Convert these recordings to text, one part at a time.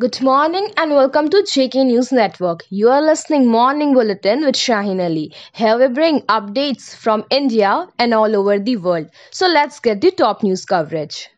Good morning and welcome to JK News Network. You are listening Morning Bulletin with Shaheen Ali. Here we bring updates from India and all over the world. So let's get the top news coverage.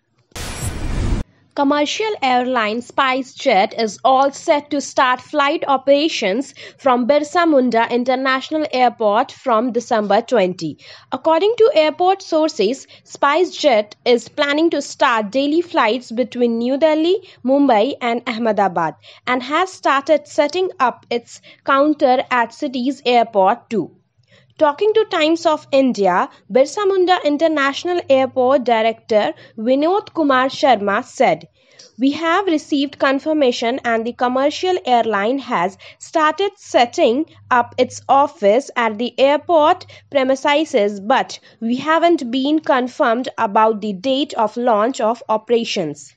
Commercial airline SpiceJet is all set to start flight operations from Birsa Munda International Airport from December 20. According to airport sources, SpiceJet is planning to start daily flights between New Delhi, Mumbai, and Ahmedabad and has started setting up its counter at city's airport too. Talking to Times of India, Birsa Munda International Airport Director Vinod Kumar Sharma said, We have received confirmation and the commercial airline has started setting up its office at the airport premises, but we haven't been confirmed about the date of launch of operations.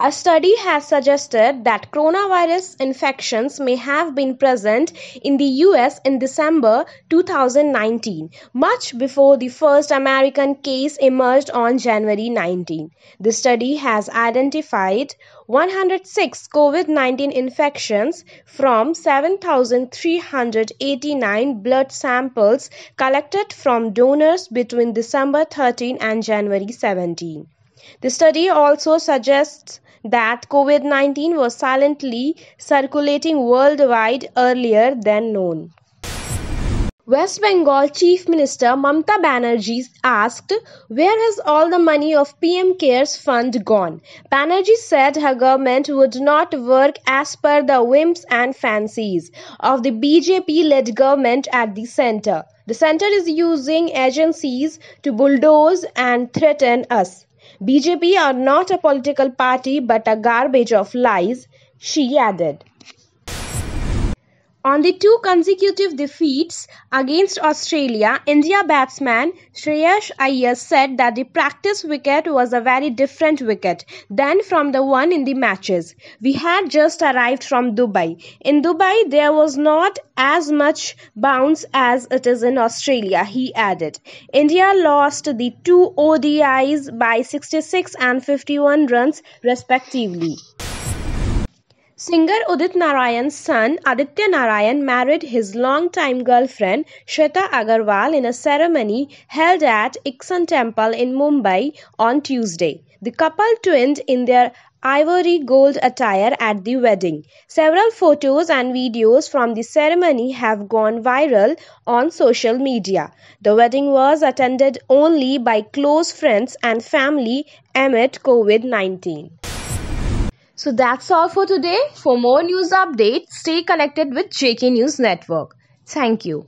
A study has suggested that coronavirus infections may have been present in the US in December 2019, much before the first American case emerged on January 19. The study has identified 106 COVID 19 infections from 7,389 blood samples collected from donors between December 13 and January 17. The study also suggests that COVID-nineteen was silently circulating worldwide earlier than known. West Bengal Chief Minister Mamta Banerjee asked, Where has all the money of PM CARES fund gone? Banerjee said her government would not work as per the whims and fancies of the BJP led government at the center. The center is using agencies to bulldoze and threaten us. BJP are not a political party but a garbage of lies, she added. On the two consecutive defeats against Australia, India batsman Shreyas Iyer said that the practice wicket was a very different wicket than from the one in the matches. We had just arrived from Dubai. In Dubai, there was not as much bounce as it is in Australia, he added. India lost the two ODIs by 66 and 51 runs, respectively. Singer Udit Narayan's son Aditya Narayan married his longtime girlfriend Shweta Agarwal in a ceremony held at Iksan Temple in Mumbai on Tuesday. The couple twinned in their ivory gold attire at the wedding. Several photos and videos from the ceremony have gone viral on social media. The wedding was attended only by close friends and family amid COVID 19. So that's all for today. For more news updates, stay connected with JK News Network. Thank you.